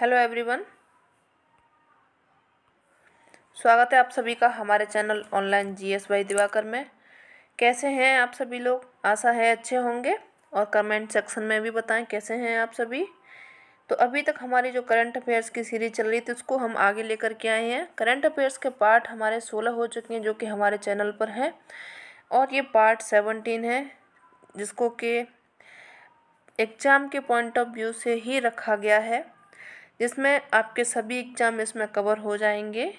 Hello everyone स्वागत है आप सभी का हमारे channel online GS Y Diwakar में कैसे हैं आप सभी लोग आशा है अच्छे होंगे और कमेंट सेक्शन में भी बताएं कैसे हैं आप सभी तो अभी तक हमारी जो करंट अफेयर्स की सीरीज चल रही थी उसको हम आगे लेकर के आए हैं करंट अफेयर्स के पार्ट हमारे सोलह हो चुके हैं जो कि हमारे चैनल पर हैं और ये पार्ट सेवनटीन है जिसको कि एग्ज़ाम के पॉइंट ऑफ व्यू से ही रखा गया है इसमें आपके सभी एग्ज़ाम इसमें कवर हो जाएंगे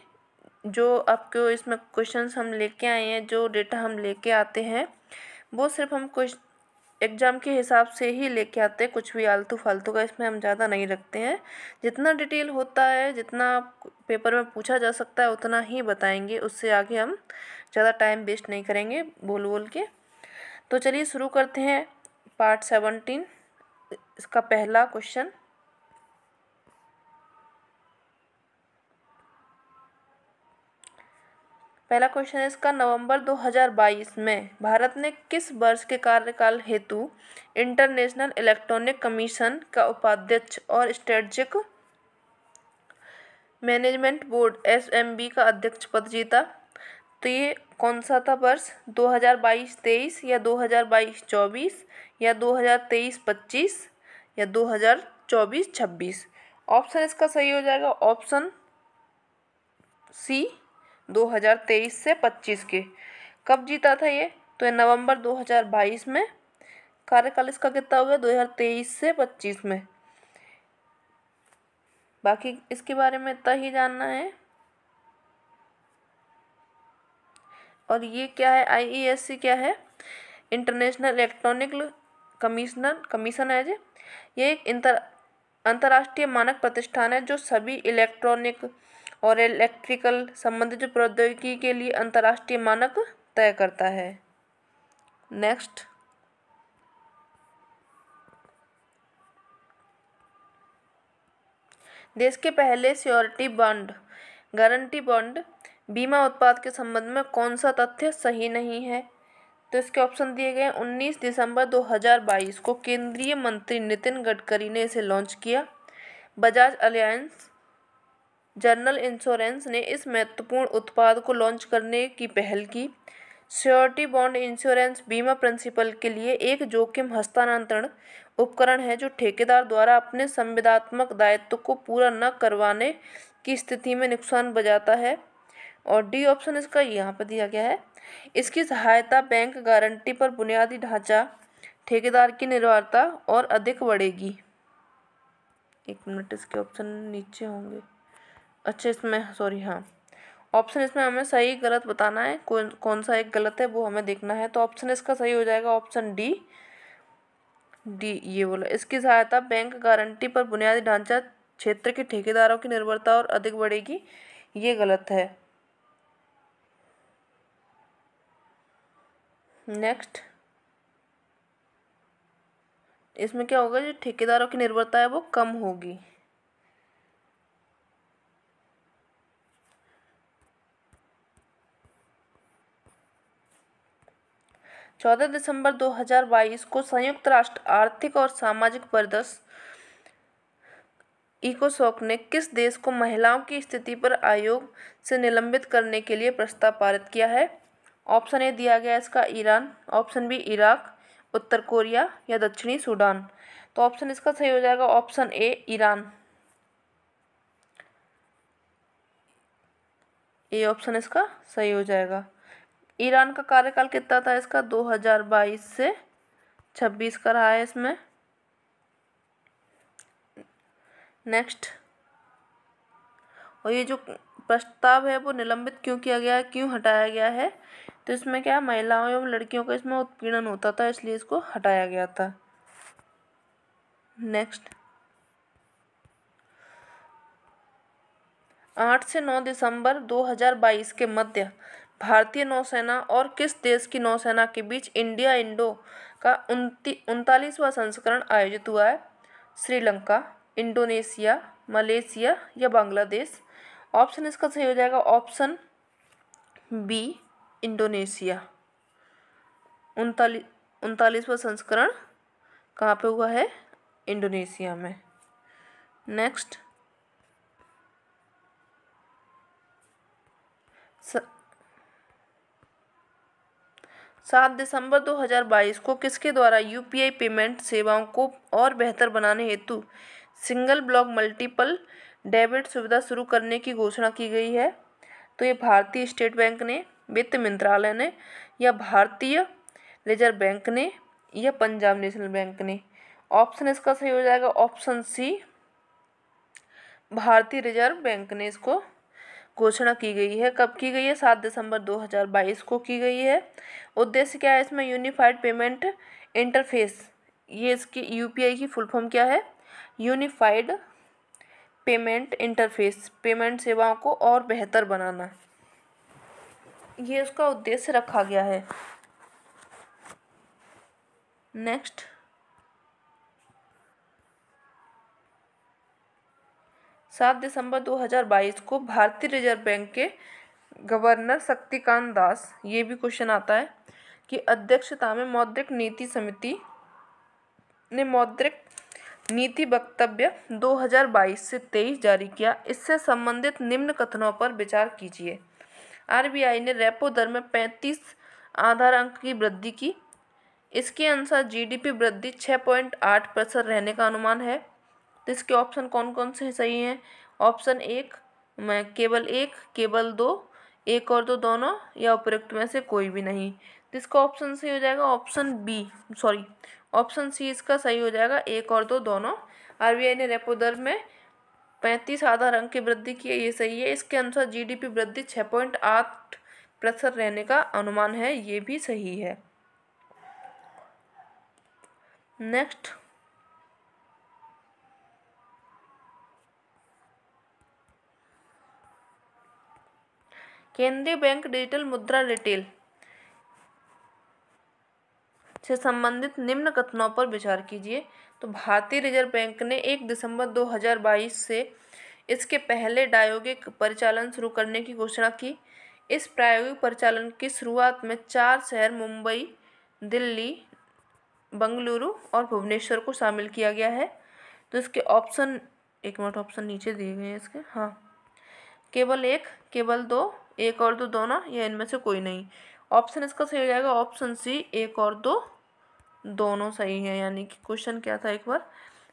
जो आपको इसमें क्वेश्चंस हम लेके आए हैं जो डेटा हम लेके आते हैं वो सिर्फ हम कुछ एग्ज़ाम के हिसाब से ही लेके आते हैं कुछ भी आलतू फालतू का इसमें हम ज़्यादा नहीं रखते हैं जितना डिटेल होता है जितना पेपर में पूछा जा सकता है उतना ही बताएंगे उससे आगे हम ज़्यादा टाइम वेस्ट नहीं करेंगे बोल बोल के तो चलिए शुरू करते हैं पार्ट सेवनटीन इसका पहला क्वेश्चन पहला क्वेश्चन है इसका नवंबर 2022 में भारत ने किस वर्ष के कार्यकाल हेतु इंटरनेशनल इलेक्ट्रॉनिक कमीशन का उपाध्यक्ष और स्ट्रेटजिक मैनेजमेंट बोर्ड एस का अध्यक्ष पद जीता तो ये कौन सा था वर्ष 2022-23 या 2022-24 या 2023-25 या 2024-26 ऑप्शन इसका सही हो जाएगा ऑप्शन सी 2023 से 25 के कब जीता था ये तो नवंबर 2022 में कार्यकाल इसका कितना हुआ 2023 से 25 में बाकी इसके बारे में इतना ही जानना है और ये क्या है आईईएससी e क्या है इंटरनेशनल इलेक्ट्रॉनिक कमिश्नर कमीशन है जी ये एक अंतर्राष्ट्रीय मानक प्रतिष्ठान है जो सभी इलेक्ट्रॉनिक और इलेक्ट्रिकल संबंधित प्रौद्योगिकी के लिए अंतर्राष्ट्रीय मानक तय करता है नेक्स्ट देश के पहले सियोरिटी बॉन्ड गारंटी बॉन्ड बीमा उत्पाद के संबंध में कौन सा तथ्य सही नहीं है तो इसके ऑप्शन दिए गए 19 दिसंबर 2022 को केंद्रीय मंत्री नितिन गडकरी ने इसे लॉन्च किया बजाज अलायंस जनरल इंश्योरेंस ने इस महत्वपूर्ण उत्पाद को लॉन्च करने की पहल की श्योरिटी बॉन्ड इंश्योरेंस बीमा प्रिंसिपल के लिए एक जोखिम हस्तांतरण उपकरण है जो ठेकेदार द्वारा अपने संविदात्मक दायित्व को पूरा न करवाने की स्थिति में नुकसान बजाता है और डी ऑप्शन इसका यहाँ पर दिया गया है इसकी सहायता बैंक गारंटी पर बुनियादी ढांचा ठेकेदार की निर्भरता और अधिक बढ़ेगी एक मिनट इसके ऑप्शन नीचे होंगे अच्छा इसमें सॉरी हाँ ऑप्शन इसमें हमें सही गलत बताना है कौन कौन सा एक गलत है वो हमें देखना है तो ऑप्शन इसका सही हो जाएगा ऑप्शन डी डी ये बोला इसकी सहायता बैंक गारंटी पर बुनियादी ढांचा क्षेत्र के ठेकेदारों की निर्भरता और अधिक बढ़ेगी ये गलत है नेक्स्ट इसमें क्या होगा जो ठेकेदारों की निर्भरता है वो कम होगी चौदह दिसंबर 2022 को संयुक्त राष्ट्र आर्थिक और सामाजिक परिदर्श इकोसॉक ने किस देश को महिलाओं की स्थिति पर आयोग से निलंबित करने के लिए प्रस्ताव पारित किया है ऑप्शन ए दिया गया इसका ईरान ऑप्शन बी इराक उत्तर कोरिया या दक्षिणी सूडान तो ऑप्शन इसका सही हो जाएगा ऑप्शन ए ईरान ये ऑप्शन इसका सही हो जाएगा ईरान का कार्यकाल कितना था इसका 2022 से 26 का रहा है इसमें नेक्स्ट और ये जो प्रस्ताव है वो निलंबित क्यों किया गया है क्यों हटाया गया है तो इसमें क्या महिलाओं एवं लड़कियों का इसमें उत्पीड़न होता था इसलिए इसको हटाया गया था नेक्स्ट आठ से नौ दिसंबर 2022 के मध्य भारतीय नौसेना और किस देश की नौसेना के बीच इंडिया इंडो का उनतालीसवां संस्करण आयोजित हुआ है श्रीलंका इंडोनेशिया मलेशिया या बांग्लादेश ऑप्शन इसका सही हो जाएगा ऑप्शन बी इंडोनेशिया उनतालीस उनतालीसवा संस्करण कहाँ पे हुआ है इंडोनेशिया में नेक्स्ट सात दिसंबर 2022 को किसके द्वारा यूपीआई पेमेंट सेवाओं को और बेहतर बनाने हेतु सिंगल ब्लॉक मल्टीपल डेबिट सुविधा शुरू करने की घोषणा की गई है तो ये भारतीय स्टेट बैंक ने वित्त मंत्रालय ने या भारतीय रिजर्व बैंक ने या पंजाब नेशनल बैंक ने ऑप्शन इसका सही हो जाएगा ऑप्शन सी भारतीय रिजर्व बैंक ने इसको घोषणा की गई है कब की गई है सात दिसंबर 2022 को की गई है उद्देश्य क्या है इसमें यूनिफाइड पेमेंट इंटरफेस ये इसकी यूपीआई की फुल फॉर्म क्या है यूनिफाइड पेमेंट इंटरफेस पेमेंट सेवाओं को और बेहतर बनाना ये उसका उद्देश्य रखा गया है नेक्स्ट सात दिसंबर 2022 को भारतीय रिजर्व बैंक के गवर्नर शक्तिकांत दास ये भी क्वेश्चन आता है कि अध्यक्षता में मौद्रिक नीति समिति ने मौद्रिक नीति वक्तव्य 2022 से 23 जारी किया इससे संबंधित निम्न कथनों पर विचार कीजिए आरबीआई ने रेपो दर में 35 आधार अंक की वृद्धि की इसके अनुसार जीडीपी वृद्धि 6.8 प्रतिशत रहने का अनुमान है तो इसके ऑप्शन कौन कौन से सही हैं ऑप्शन एक मैं केवल एक केवल दो एक और दो दोनों या उपयुक्त में से कोई भी नहीं तो इसका ऑप्शन सही हो जाएगा option B sorry option C इसका सही हो जाएगा एक और दो दोनों आर ने रेपो दर में पैंतीस आधार अंक की वृद्धि की है ये सही है इसके अनुसार जीडीपी वृद्धि छः पॉइंट आठ प्रतिशत रहने का अनुमान है ये भी सही है नेक्स्ट केंद्रीय बैंक डिजिटल मुद्रा रिटेल से संबंधित निम्न कथनों पर विचार कीजिए तो भारतीय रिजर्व बैंक ने 1 दिसंबर 2022 से इसके पहले प्रायोगिक परिचालन शुरू करने की घोषणा की इस प्रायोगिक परिचालन की शुरुआत में चार शहर मुंबई दिल्ली बंगलुरु और भुवनेश्वर को शामिल किया गया है तो इसके ऑप्शन एक मिनट ऑप्शन नीचे दिए गए हैं इसके हाँ केवल एक केवल दो एक और दो दोनों या इनमें से कोई नहीं ऑप्शन इसका सही हो जाएगा ऑप्शन सी एक और दो दोनों सही हैं यानी कि क्वेश्चन क्या था एक बार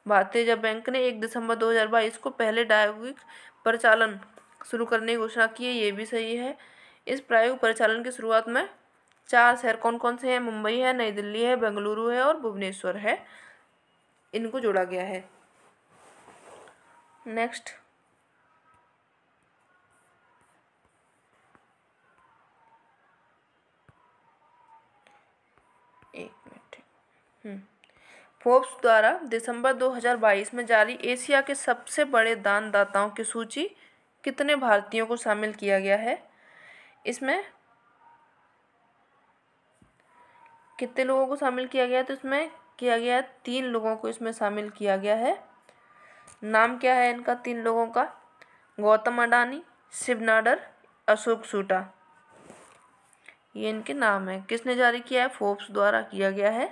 भारतीय रिजर्व बैंक ने एक दिसंबर 2022 को पहले डायोगिक परिचालन शुरू करने की घोषणा की है ये भी सही है इस प्रायोगिक परिचालन की शुरुआत में चार शहर कौन कौन से हैं मुंबई है नई दिल्ली है बेंगलुरु है और भुवनेश्वर है इनको जोड़ा गया है नेक्स्ट फोर्ब्स द्वारा दिसंबर 2022 में जारी एशिया के सबसे बड़े दानदाताओं की सूची कितने भारतीयों को शामिल किया गया है इसमें कितने लोगों को शामिल किया गया है तो इसमें किया गया है तीन लोगों को इसमें शामिल किया गया है नाम क्या है इनका तीन लोगों का गौतम अडानी शिव नाडर अशोक सूटा ये इनके नाम है किसने जारी किया है फोर्ब्स द्वारा किया गया है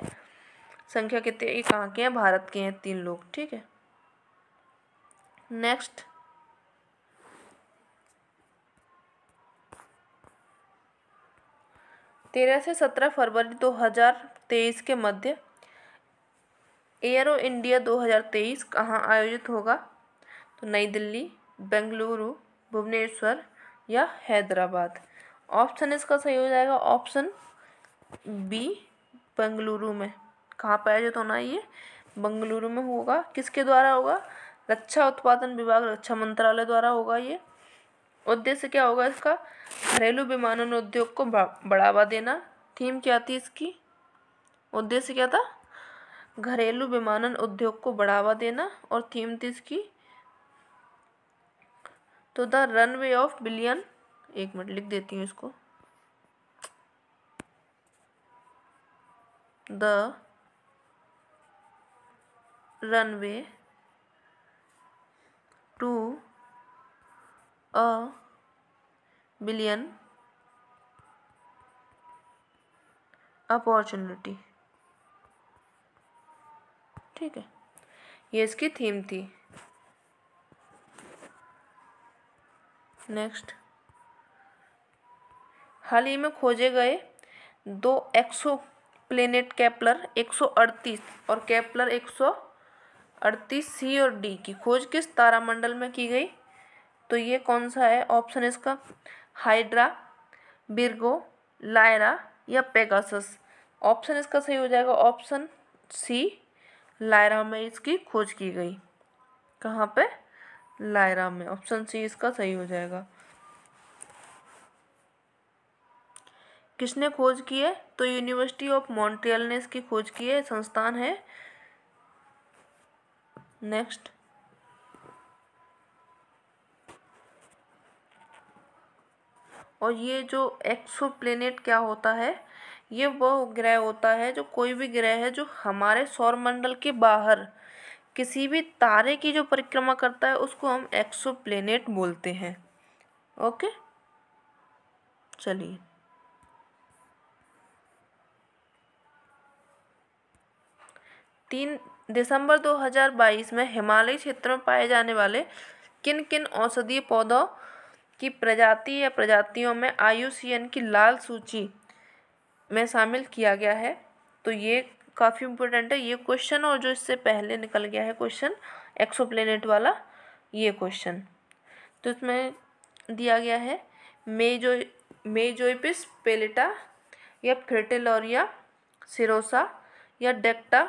संख्या कितने कहाँ के हैं भारत के हैं तीन लोग ठीक है नेक्स्ट तेरह से सत्रह फरवरी दो हज़ार तेईस के मध्य एयरो इंडिया दो हज़ार तेईस कहाँ आयोजित होगा तो नई दिल्ली बेंगलुरु भुवनेश्वर या हैदराबाद ऑप्शन इसका सही हो जाएगा ऑप्शन बी बेंगलुरु में कहाँ पे आयोजित तो होना ये बंगलुरु में होगा किसके द्वारा होगा रक्षा उत्पादन विभाग रक्षा मंत्रालय द्वारा होगा ये उद्देश्य क्या होगा इसका घरेलू विमानन उद्योग को बढ़ावा देना थीम क्या थी इसकी उद्देश्य क्या था घरेलू विमानन उद्योग को बढ़ावा देना और थीम थी इसकी तो द रनवे ऑफ बिलियन एक मिनट लिख देती हूँ इसको the runway to a billion opportunity ठीक है ये इसकी थीम थी नेक्स्ट हाल ही में खोजे गए दो एक्सो प्लेनेट कैप्लर एक सौ अड़तीस और कैप्लर सौ अड़तीस सी और डी की खोज किस तारामंडल में की गई तो ये कौन सा है ऑप्शन इसका हाइड्रा बिरगो लायरा या पेगासस ऑप्शन इसका सही हो जाएगा ऑप्शन सी लायरा में इसकी खोज की गई कहाँ पे लायरा में ऑप्शन सी इसका सही हो जाएगा किसने खोज की है तो यूनिवर्सिटी ऑफ मॉन्ट्रियल ने इसकी खोज की है संस्थान है नेक्स्ट और ये जो एक्सो प्लेनेट क्या होता है ये वो ग्रह होता है जो कोई भी ग्रह है जो हमारे सौरमंडल के बाहर किसी भी तारे की जो परिक्रमा करता है उसको हम एक्सो प्लेनेट बोलते हैं ओके चलिए तीन दिसंबर दो हजार बाईस में हिमालयी क्षेत्र में पाए जाने वाले किन किन औषधीय पौधों की प्रजाति या प्रजातियों में आयुसीएन की लाल सूची में शामिल किया गया है तो ये काफ़ी इम्पोर्टेंट है ये क्वेश्चन और जो इससे पहले निकल गया है क्वेश्चन एक्सोप्लेनेट वाला ये क्वेश्चन तो इसमें दिया गया है मेजो मेजोइपिस पेलेटा या फ्रेटेलोरिया सिरोसा या डेक्टा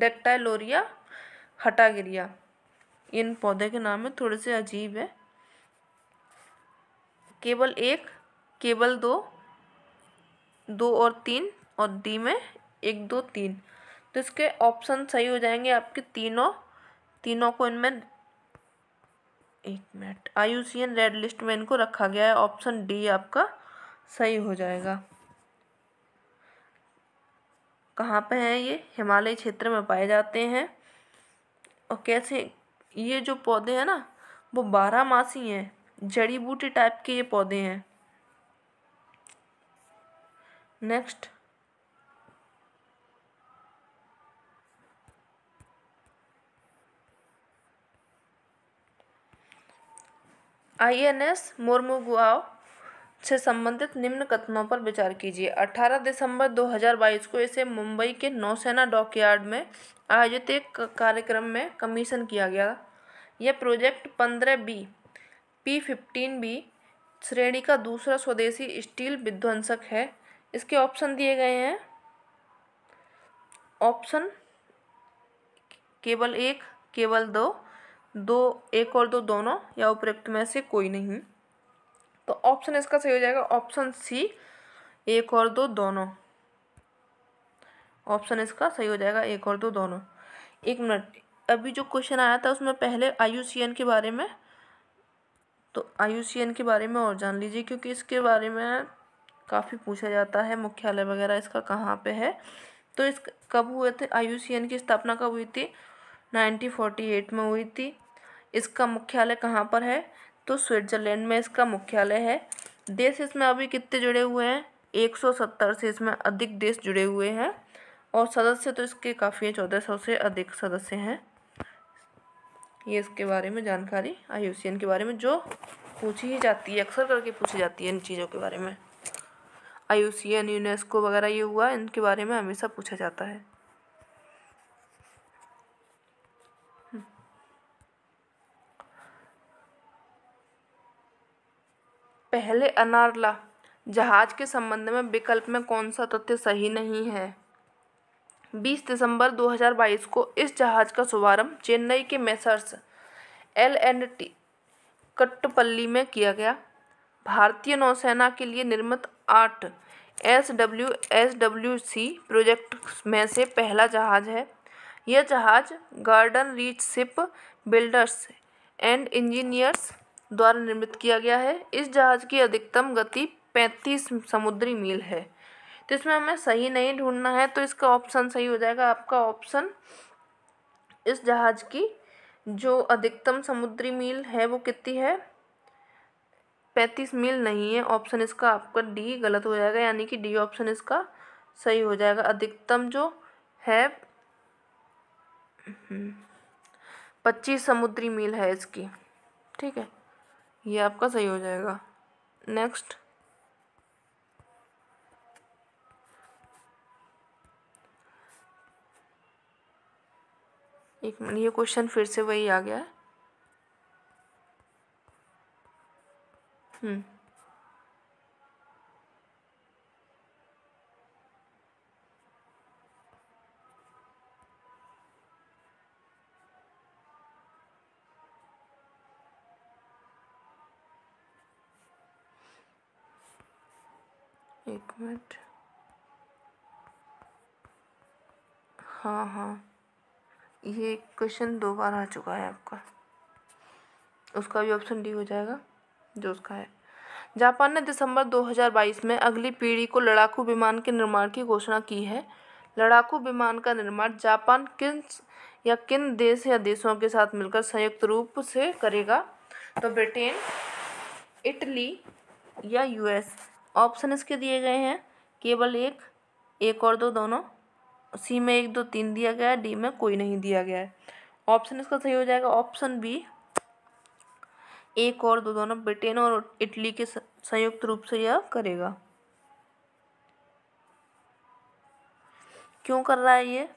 डेक्टाइलोरिया हटागिरिया इन पौधे के नाम है थोड़े से अजीब है केवल एक केवल दो दो और तीन और डी में एक दो तीन तो इसके ऑप्शन सही हो जाएंगे आपके तीनों तीनों को इनमें एक मिनट आई रेड लिस्ट में इनको रखा गया है ऑप्शन डी आपका सही हो जाएगा कहाँ पे हैं ये हिमालय क्षेत्र में पाए जाते हैं और कैसे ये जो पौधे हैं ना वो बारह मासी हैं जड़ी बूटी टाइप के ये पौधे हैं next I N S Mormugao से संबंधित निम्न कथनों पर विचार कीजिए 18 दिसंबर 2022 को इसे मुंबई के नौसेना डॉकयार्ड में आयोजित एक कार्यक्रम में कमीशन किया गया यह project 15 B P fifteen B श्रेणी का दूसरा स्वदेशी स्टील विध्वंसक है इसके ऑप्शन दिए गए हैं ऑप्शन केवल एक केवल दो दो एक और दो दोनों या उपरोक्त में से कोई नहीं तो ऑप्शन इसका सही हो जाएगा ऑप्शन सी एक और दो दोनों ऑप्शन इसका सही हो जाएगा एक और दो दोनों एक मिनट अभी जो क्वेश्चन आया था उसमें पहले आई के बारे में तो आई के बारे में और जान लीजिए क्योंकि इसके बारे में काफ़ी पूछा जाता है मुख्यालय वगैरह इसका कहाँ पे है तो इस कब हुए थे आई की स्थापना कब हुई थी 1948 में हुई थी इसका मुख्यालय कहाँ पर है तो स्विट्ज़रलैंड में इसका मुख्यालय है देश इसमें अभी कितने जुड़े हुए हैं 170 से इसमें अधिक देश जुड़े हुए हैं और सदस्य तो इसके काफ़ी हैं चौदह सौ से अधिक सदस्य हैं ये इसके बारे में जानकारी आई के बारे में जो पूछी ही जाती है अक्सर करके पूछी जाती है इन चीज़ों के बारे में आई यूनेस्को वगैरह ये हुआ इनके बारे में हमेशा पूछा जाता है पहले अनारला जहाज के संबंध में विकल्प में कौन सा तथ्य सही नहीं है 20 दिसंबर 2022 को इस जहाज का शुभारंभ चेन्नई के messrs L and T Kattupalli में किया गया भारतीय नौसेना के लिए निर्मित आठ S W S W C project में से पहला जहाज है यह जहाज Garden Reach ship builders and engineers द्वारा निर्मित किया गया है इस जहाज़ की अधिकतम गति पैंतीस समुद्री मील है तो इसमें हमें सही नहीं ढूंढना है तो इसका ऑप्शन सही हो जाएगा आपका ऑप्शन इस जहाज़ की जो अधिकतम समुद्री मील है वो कितनी है पैंतीस मील नहीं है ऑप्शन इसका आपका डी गलत हो जाएगा यानी कि डी ऑप्शन इसका सही हो जाएगा अधिकतम जो है हम्म, पच्चीस समुद्री मील है इसकी ठीक है ये आपका सही हो जाएगा नेक्स्ट एक मिनट ये क्वेश्चन फिर से वही आ गया है हम्म एक मिनट हाँ हाँ ये क्वेश्चन दो बार आ चुका है आपका उसका भी ऑप्शन डी हो जाएगा जो उसका है जापान ने दिसंबर 2022 में अगली पीढ़ी को लड़ाकू विमान के निर्माण की घोषणा की है लड़ाकू विमान का निर्माण जापान किन या किन देश या देशों के साथ मिलकर संयुक्त रूप से करेगा तो ब्रिटेन इटली या यूएस ऑप्शन इसके दिए गए हैं केवल एक एक और दो दोनों सी में एक दो तीन दिया गया है डी में कोई नहीं दिया गया है ऑप्शन इसका सही हो जाएगा ऑप्शन बी एक और दो दोनों ब्रिटेन और इटली के संयुक्त रूप से यह करेगा क्यों कर रहा है ये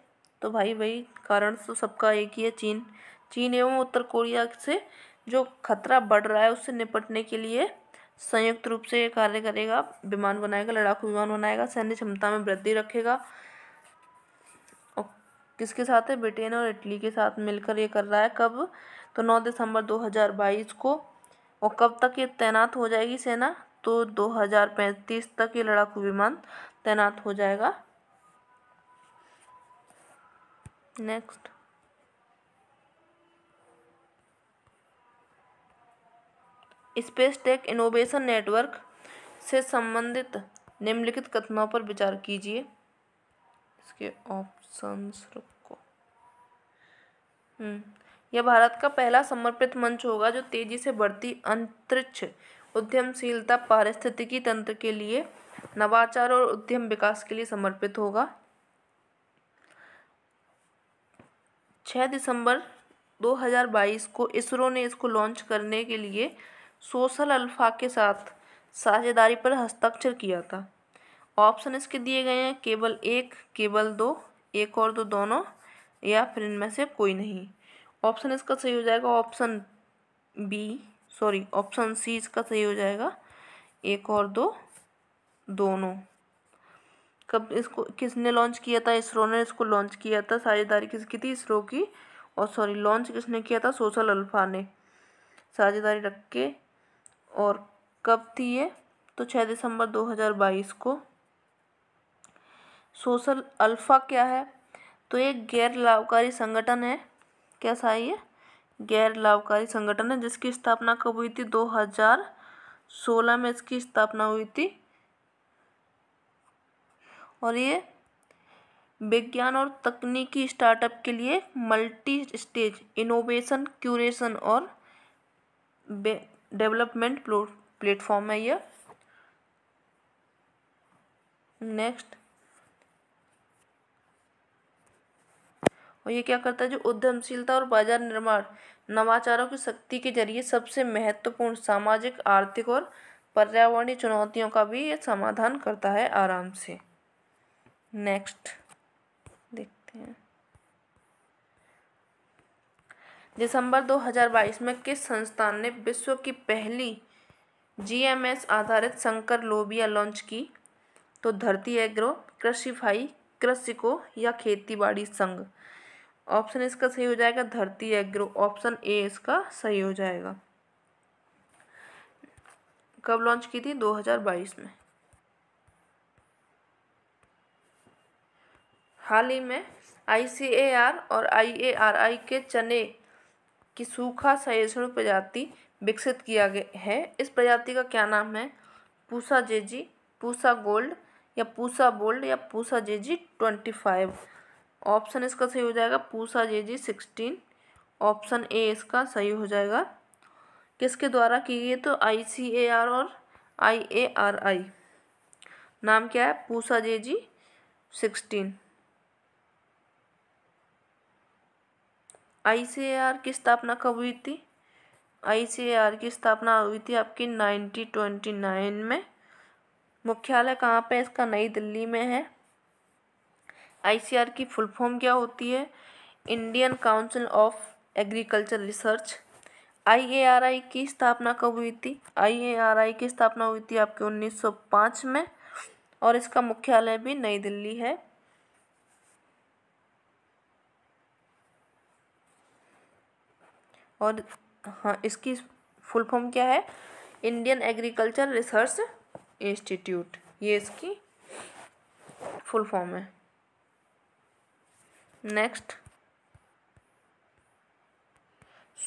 तो भाई भाई कारण तो सबका एक ही है चीन चीन एवं उत्तर कोरिया से जो खतरा बढ़ रहा है उससे निपटने के लिए संयुक्त रूप से कार्य करेगा विमान बनाएगा लड़ाकू विमान बनाएगा सैन्य क्षमता में वृद्धि रखेगा और किसके साथ है ब्रिटेन और इटली के साथ मिलकर ये कर रहा है कब तो नौ दिसंबर दो हज़ार बाईस को और कब तक ये तैनात हो जाएगी सेना तो दो हज़ार पैंतीस तक ये लड़ाकू विमान तैनात हो जाएगा next space tech innovation network से संबंधित निम्नलिखित कथनों पर विचार कीजिए इसके ऑप्शंस रुको हम्म, यह भारत का पहला समर्पित मंच होगा जो तेजी से बढ़ती अंतरिक्ष उद्यमशीलता पारिस्थितिकी तंत्र के लिए नवाचार और उद्यम विकास के लिए समर्पित होगा छः दिसंबर 2022 को इसरो ने इसको लॉन्च करने के लिए सोशल अल्फ़ा के साथ साझेदारी पर हस्ताक्षर किया था ऑप्शन इसके दिए गए हैं केवल एक केवल दो एक और दो दोनों या फिर इनमें से कोई नहीं ऑप्शन इसका सही हो जाएगा option B sorry option C इसका सही हो जाएगा एक और दो दोनों कब इसको किसने लॉन्च किया था इसरो ने इसको लॉन्च किया था साझेदारी किसकी थी इसरो की और सॉरी लॉन्च किसने किया था सोशल अल्फ़ा ने साझेदारी रख के और कब थी ये तो छः दिसंबर 2022 को सोशल अल्फ़ा क्या है तो ये गैर लाभकारी संगठन है कैसा है ये गैर लाभकारी संगठन है जिसकी स्थापना कब हुई थी 2016 में इसकी स्थापना हुई थी और ये विज्ञान और तकनीकी स्टार्टअप के लिए मल्टी स्टेज इनोवेशन क्यूरेशन और डेवलपमेंट प्लेटफॉर्म है यह नेक्स्ट और ये क्या करता है जो उद्यमशीलता और बाजार निर्माण नवाचारों की शक्ति के जरिए सबसे महत्वपूर्ण सामाजिक आर्थिक और पर्यावरणीय चुनौतियों का भी ये समाधान करता है आराम से नेक्स्ट देखते हैं दिसंबर 2022 में किस संस्थान ने विश्व की पहली जीएमएस आधारित संकर लोबिया लॉन्च की तो धरती एग्रो कृषिफाई कृषिको या खेतीबाड़ी संघ ऑप्शन इसका सही हो जाएगा धरती एग्रो ऑप्शन ए इसका सही हो जाएगा कब लॉन्च की थी 2022 में हाल ही में आई और आई के चने कि सूखा सहिष्णु प्रजाति विकसित किया गया है इस प्रजाति का क्या नाम है पूसा जेजी पूसा गोल्ड या पूसा बोल्ड या Pusa JG twenty five option इसका सही हो जाएगा Pusa JG sixteen option A इसका सही हो जाएगा किसके द्वारा की गई तो आई सी ए आर और आई ए आर आई नाम क्या है Pusa JG sixteen I C A R की स्थापना कब हुई थी आई सी ए आर की स्थापना हुई थी आपकी नाइनटीन ट्वेंटी नाइन में मुख्यालय कहाँ पे इसका नई दिल्ली में है आई सी आर की फुल फॉर्म क्या होती है Indian Council of Agriculture Research I A R I की स्थापना कब हुई थी आई ए आर आई की स्थापना हुई थी आपके 1905 में और इसका मुख्यालय भी नई दिल्ली है और हाँ इसकी फुल फॉर्म क्या है इंडियन एग्रीकल्चर रिसर्च इंस्टीट्यूट ये इसकी फुल फॉर्म है नेक्स्ट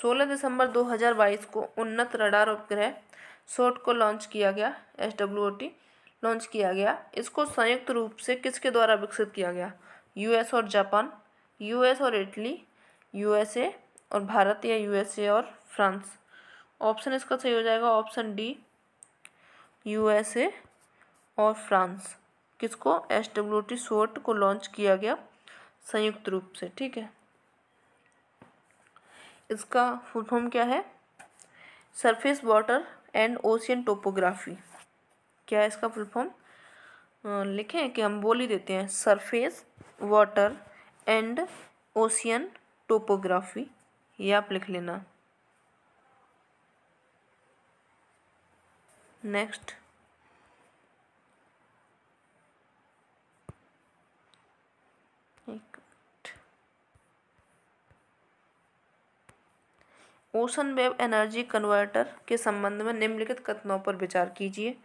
सोलह दिसंबर दो हज़ार बाईस को उन्नत रडार उपग्रह सोट को लॉन्च किया गया S W O T launch किया गया इसको संयुक्त रूप से किसके द्वारा विकसित किया गया यूएस और जापान यूएस और इटली यूएसए और भारत या यूएसए और फ्रांस ऑप्शन इसका सही हो जाएगा ऑप्शन डी यूएसए और फ्रांस किसको एस डब्ल्यू टी सोट को लॉन्च किया गया संयुक्त रूप से ठीक है इसका फुल फॉर्म क्या है surface water and ocean topography क्या है इसका फुल फॉर्म लिखें कि हम बोल ही देते हैं surface water and ocean topography ये आप लिख लेना next ocean wave energy converter के संबंध में निम्नलिखित कथनों पर विचार कीजिए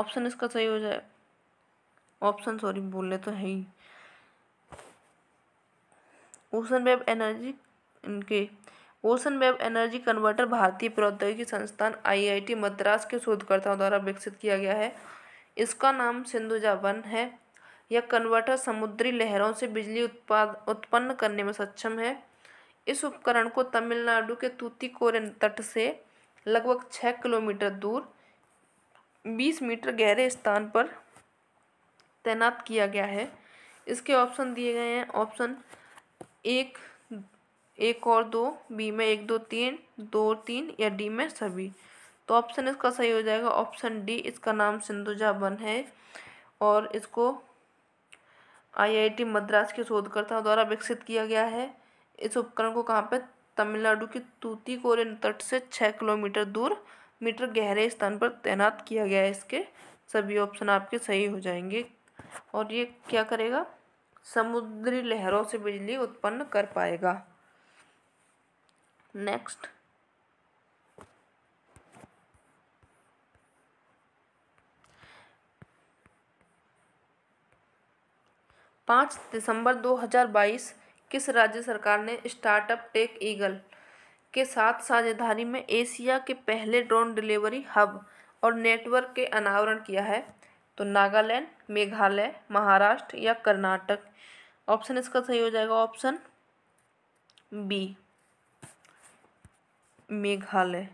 ऑप्शन इसका सही हो जाए ऑप्शन सॉरी बोलने तो है ही ओशन वेव एनर्जी इनके ओशन वेव एनर्जी कन्वर्टर भारतीय प्रौद्योगिकी संस्थान आईआईटी मद्रास के शोधकर्ताओं द्वारा विकसित किया गया है इसका नाम सिंधुजा वन है यह कन्वर्टर समुद्री लहरों से बिजली उत्पाद उत्पन्न करने में सक्षम है इस उपकरण को तमिलनाडु के तूतीकोरन तट से लगभग छः किलोमीटर दूर बीस मीटर गहरे स्थान पर तैनात किया गया है इसके ऑप्शन दिए गए हैं ऑप्शन एक एक और दो बी में एक दो तीन दो तीन या डी में सभी तो ऑप्शन इसका सही हो जाएगा ऑप्शन डी इसका नाम सिंधुजा वन है और इसको आईआईटी मद्रास के शोधकर्ताओं द्वारा विकसित किया गया है इस उपकरण को कहाँ पर तमिलनाडु के तूती तूतीकोरिन तट से छः किलोमीटर दूर मीटर गहरे स्थान पर तैनात किया गया है इसके सभी ऑप्शन आपके सही हो जाएंगे और ये क्या करेगा समुद्री लहरों से बिजली उत्पन्न कर पाएगा नेक्स्ट पाँच दिसंबर 2022 किस राज्य सरकार ने स्टार्टअप टेक ईगल के साथ साझेदारी में एशिया के पहले ड्रोन डिलीवरी हब और नेटवर्क के अनावरण किया है तो नागालैंड मेघालय महाराष्ट्र या कर्नाटक ऑप्शन इसका सही हो जाएगा ऑप्शन बी मेघालय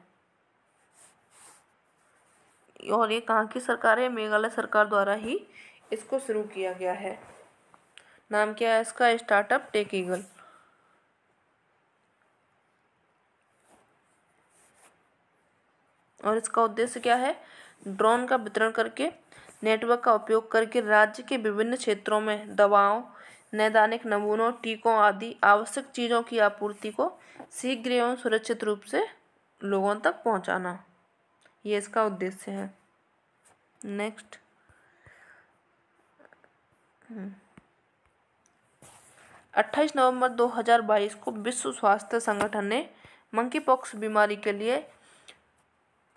और ये कहाँ की सरकार है मेघालय सरकार द्वारा ही इसको शुरू किया गया है नाम क्या है इसका स्टार्टअप टेक ईगल और इसका उद्देश्य क्या है ड्रोन का वितरण करके नेटवर्क का उपयोग करके राज्य के विभिन्न क्षेत्रों में दवाओं नैदानिक नमूनों टीकों आदि आवश्यक चीज़ों की आपूर्ति को शीघ्र एवं सुरक्षित रूप से लोगों तक पहुंचाना ये इसका उद्देश्य है नेक्स्ट हम्म। अट्ठाईस नवंबर 2022 को विश्व स्वास्थ्य संगठन ने मंकी पॉक्स बीमारी के लिए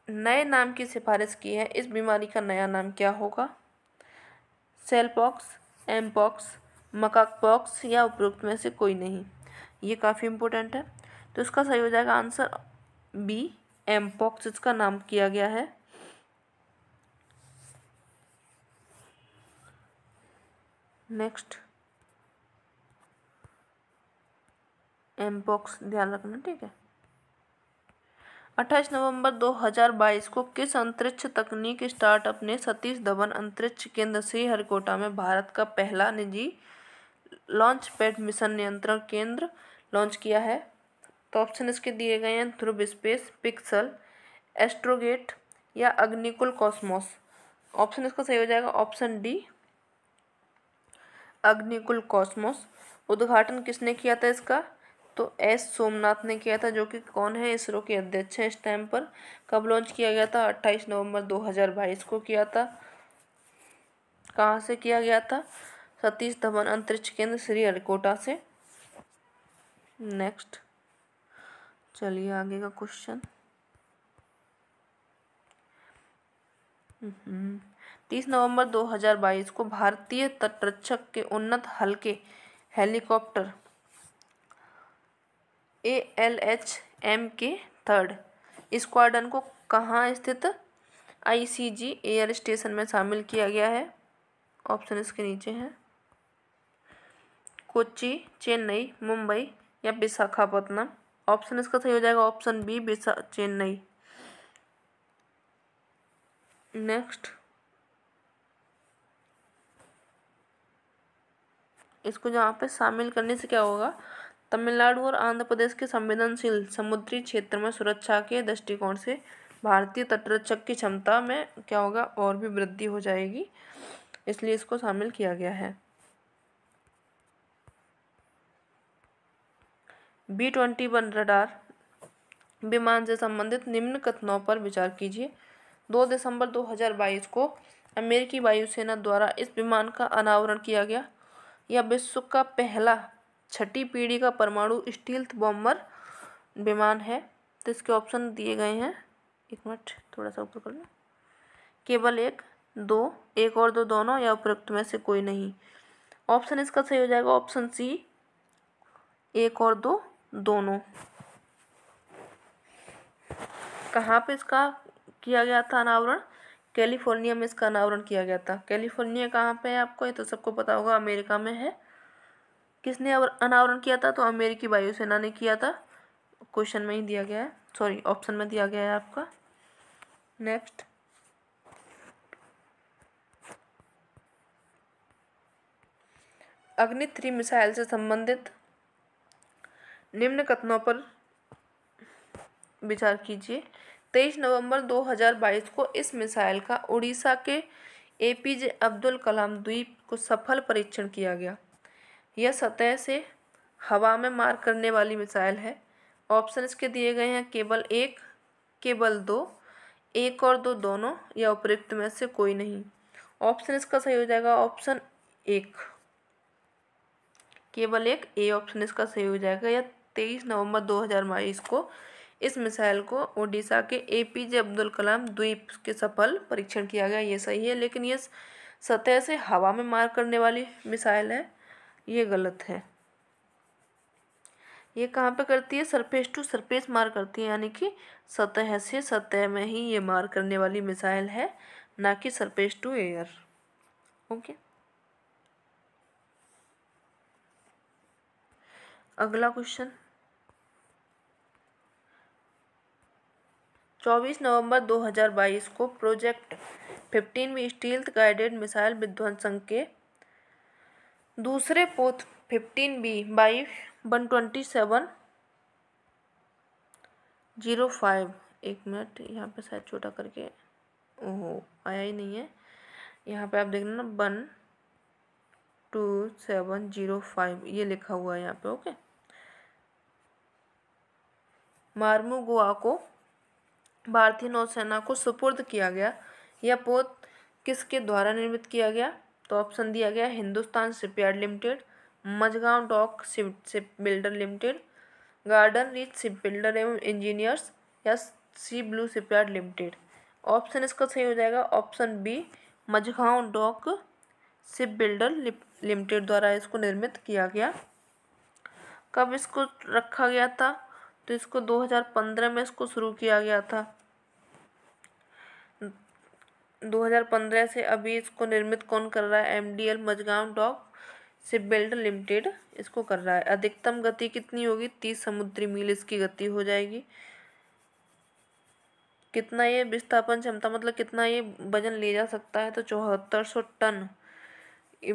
नए नाम की सिफारिश की है इस बीमारी का नया नाम क्या होगा सेल एम एमपॉक्स मकाक पॉक्स या उपरोक्त में से कोई नहीं ये काफ़ी इम्पोर्टेंट है तो इसका सही हो जाएगा आंसर बी एमपॉक्स इसका नाम किया गया है नेक्स्ट एमपॉक्स ध्यान रखना ठीक है अट्ठाईस नवंबर 2022 को किस अंतरिक्ष तकनीक स्टार्टअप ने सतीश धवन अंतरिक्ष केंद्र श्रीहरिकोटा में भारत का पहला निजी लॉन्च पैड मिशन नियंत्रण केंद्र लॉन्च किया है तो ऑप्शन इसके दिए गए हैं ध्रुव स्पेस पिक्सल एस्ट्रोगेट या अग्निकुल कॉस्मोस ऑप्शन इसका सही हो जाएगा ऑप्शन डी अग्निकुल कॉस्मोस उद्घाटन किसने किया था इसका तो एस सोमनाथ ने किया था जो कि कौन है इसरो के अध्यक्ष हैं इस टाइम पर कब लॉन्च किया गया था 28 नवंबर 2022 को किया था कहाँ से किया गया था सतीश धवन अंतरिक्ष केंद्र श्री हरिकोटा से नेक्स्ट चलिए आगे का क्वेश्चन हम्म, तीस नवंबर 2022 को भारतीय तटरक्षक के उन्नत हल्के helicopter A L H M के थर्ड स्क्वाडन को कहाँ स्थित आईसीजी एयर स्टेशन में शामिल किया गया है ऑप्शन इसके नीचे हैं कोची चेन्नई मुंबई या विशाखापट्टनम ऑप्शन इसका सही हो जाएगा ऑप्शन बी बिसा चेन्नई नेक्स्ट इसको यहाँ पे शामिल करने से क्या होगा तमिलनाडु और आंध्र प्रदेश के संवेदनशील समुद्री क्षेत्र में सुरक्षा के दृष्टिकोण से भारतीय तटरक्षक की क्षमता में क्या होगा और भी वृद्धि हो जाएगी इसलिए इसको शामिल किया गया है बी ट्वेंटी वन रडार विमान से संबंधित निम्न कथनों पर विचार कीजिए दो दिसंबर 2022 को अमेरिकी वायुसेना द्वारा इस विमान का अनावरण किया गया यह विश्व का पहला छठी पीढ़ी का परमाणु स्टील बॉम्बर विमान है तो इसके ऑप्शन दिए गए हैं एक मिनट थोड़ा सा ऊपर कर लो केवल एक दो एक और दो दोनों या उपरोक्त में से कोई नहीं ऑप्शन इसका सही हो जाएगा ऑप्शन सी एक और दो दोनों कहाँ पे इसका किया गया था अनावरण कैलिफोर्निया में इसका अनावरण किया गया था कैलिफोर्निया कहाँ पे है आपको ये तो सबको पता होगा अमेरिका में है किसने अनावरण किया था तो अमेरिकी वायुसेना ने किया था क्वेश्चन में ही दिया गया है सॉरी ऑप्शन में दिया गया है आपका नेक्स्ट अग्नि थ्री मिसाइल से संबंधित निम्न कथनों पर विचार कीजिए तेईस नवंबर 2022 को इस मिसाइल का उड़ीसा के एपीजे अब्दुल कलाम द्वीप को सफल परीक्षण किया गया यह सतह से हवा में मार करने वाली मिसाइल है ऑप्शन इसके दिए गए हैं केवल एक केवल दो एक और दो दोनों या उपयुक्त में से कोई नहीं ऑप्शन इसका सही हो जाएगा ऑप्शन एक केवल एक ए ऑप्शन इसका सही हो जाएगा या तेईस नवंबर दो हज़ार बाईस को इस मिसाइल को ओडिशा के ए पी जे अब्दुल कलाम द्वीप के सफल परीक्षण किया गया ये सही है लेकिन ये सतह से हवा में मार करने वाली मिसाइल है ये गलत है ये कहाँ पे करती है सरफेस टू सरफेस मार करती है यानी कि सतह से सतह में ही ये मार करने वाली मिसाइल है ना कि सरफेस टू एयर ओके अगला क्वेश्चन 24 नवंबर 2022 को प्रोजेक्ट 15 में स्टील्थ गाइडेड मिसाइल विध्वंसक के दूसरे पोत 15 B by one twenty seven zero five एक मिनट यहाँ पे शायद छोटा करके ओहो आया ही नहीं है यहाँ पे आप देख रहे ना one two seven zero five ये लिखा हुआ है यहाँ पे ओके मार्मू गोवा को भारतीय नौसेना को सुपुर्द किया गया यह पोत किसके द्वारा निर्मित किया गया तो ऑप्शन दिया गया Hindustan shipyard limited Mazagon dock ship builder limited Garden Reach ship builder एवं इंजीनियर्स या C blue shipyard limited option इसका सही हो जाएगा option B Mazagon dock ship builder limited द्वारा इसको निर्मित किया गया कब इसको रखा गया था तो इसको 2015 में इसको शुरू किया गया था 2015 से अभी इसको निर्मित कौन कर रहा है MDL D L Mazagon dock ship build limited इसको कर रहा है अधिकतम गति कितनी होगी तीस समुद्री मील इसकी गति हो जाएगी कितना ये विस्थापन क्षमता मतलब कितना ये वजन ले जा सकता है तो चौहत्तर सौ टन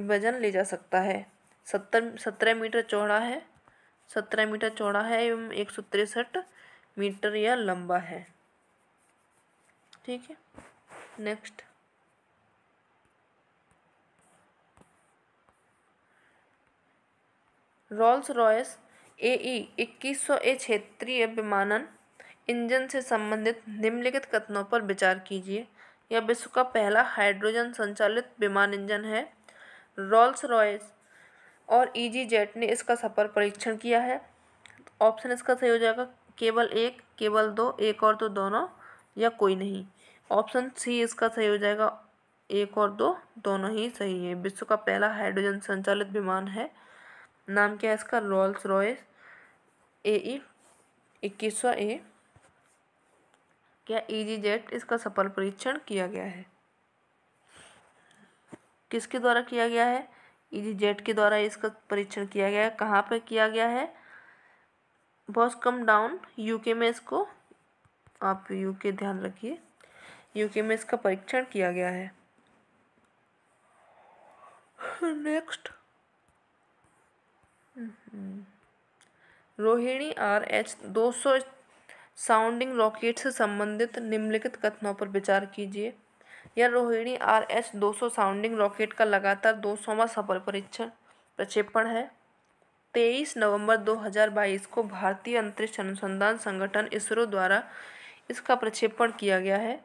वजन ले जा सकता है सत्तर सत्रह मीटर चौड़ा है सत्रह मीटर चौड़ा है एवं एक सौ तिरसठ मीटर या लंबा है ठीक है next Rolls Royce A E इक्कीस सौ ए क्षेत्रीय विमानन इंजन से संबंधित निम्नलिखित कथनों पर विचार कीजिए यह विश्व का पहला हाइड्रोजन संचालित विमान इंजन है रॉल्स रॉयस और जेट e ने इसका सफल परीक्षण किया है ऑप्शन इसका सही हो जाएगा केवल एक केवल दो एक और दो तो दोनों या कोई नहीं ऑप्शन सी इसका सही हो जाएगा एक और दो दोनों ही सही है विश्व का पहला हाइड्रोजन संचालित विमान है नाम क्या है इसका रॉल्स रॉयस ए ई सौ ए क्या ईजी e जेट इसका सफल परीक्षण किया गया है किसके द्वारा किया गया है ईजीजेट e के द्वारा इसका परीक्षण किया गया है कहाँ पर किया गया है कम डाउन यूके में इसको आप यूके ध्यान रखिए यूके में इसका परीक्षण किया गया है नेक्स्ट रोहिणी आर एच दो सौ साउंडिंग रॉकेट से संबंधित निम्नलिखित कथनों पर विचार कीजिए यह रोहिणी आर एस दो साउंडिंग रॉकेट का लगातार दो सौवा सफल परीक्षण प्रक्षेपण है 23 नवंबर 2022 को भारतीय अंतरिक्ष अनुसंधान संगठन इसरो द्वारा इसका प्रक्षेपण किया गया है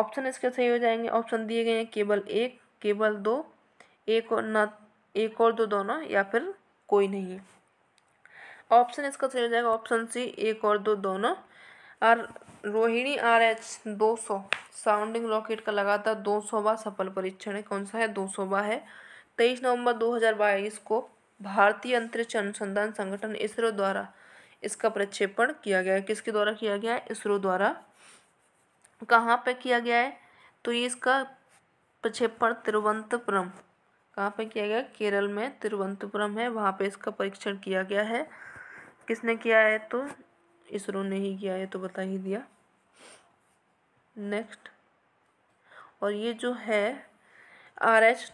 ऑप्शन इसके सही हो जाएंगे ऑप्शन दिए गए हैं केवल एक केवल दो एक और न एक और दो दोनों या फिर कोई नहीं ऑप्शन इसका सही हो जाएगा ऑप्शन सी एक और दो दोनों और रोहिणी आर एच दो सौ साउंडिंग रॉकेट का लगातार दो सौवा सफल परीक्षण है कौन सा है दो सौवा है तेईस नवंबर 2022 को भारतीय अंतरिक्ष अनुसंधान संगठन इसरो द्वारा इसका प्रक्षेपण किया गया है किसके द्वारा किया गया है इसरो द्वारा कहाँ पे किया गया है तो ये इसका प्रक्षेपण तिरुवंतपुरम कहाँ पे किया गया केरल में तिरुवनंतपुरम है वहाँ पे इसका परीक्षण किया गया है किसने किया है तो इसरो ने ही किया है तो बता ही दिया नेक्स्ट और ये जो है आर एच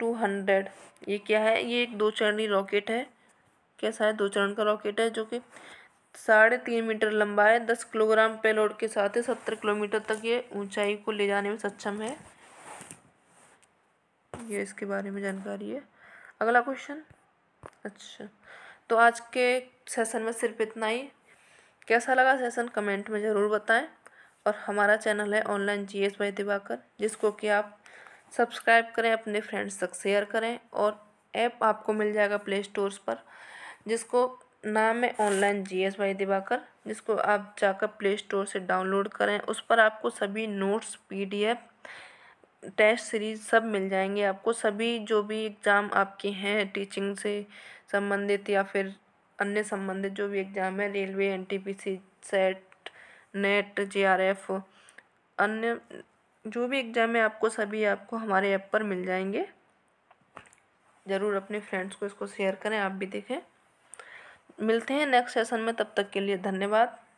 टू हंड्रेड ये क्या है ये एक दो चरणी रॉकेट है कैसा है दो चरण का रॉकेट है जो कि साढ़े तीन मीटर लंबा है दस किलोग्राम पेलोड के साथ ही सत्तर किलोमीटर तक ये ऊंचाई को ले जाने में सक्षम है ये इसके बारे में जानकारी है अगला क्वेश्चन अच्छा तो आज के सेशन में सिर्फ इतना ही कैसा लगा सेशन कमेंट में ज़रूर बताएं और हमारा चैनल है ऑनलाइन जी एस भाई दिवाकर जिसको कि आप सब्सक्राइब करें अपने फ्रेंड्स तक शेयर करें और ऐप आपको मिल जाएगा प्ले स्टोर्स पर जिसको नाम है online G S Y Diwakar जिसको आप जाकर प्ले स्टोर से डाउनलोड करें उस पर आपको सभी notes P D F test series सब मिल जाएंगे आपको सभी जो भी एग्ज़ाम आपके हैं टीचिंग से संबंधित या फिर अन्य संबंधित जो भी एग्ज़ाम है railway N T P C SET NET J R F अन्य जो भी एग्ज़ाम है आपको सभी आपको हमारे ऐप पर मिल जाएंगे ज़रूर अपने फ्रेंड्स को इसको शेयर करें आप भी देखें मिलते हैं नेक्स्ट सेशन में तब तक के लिए धन्यवाद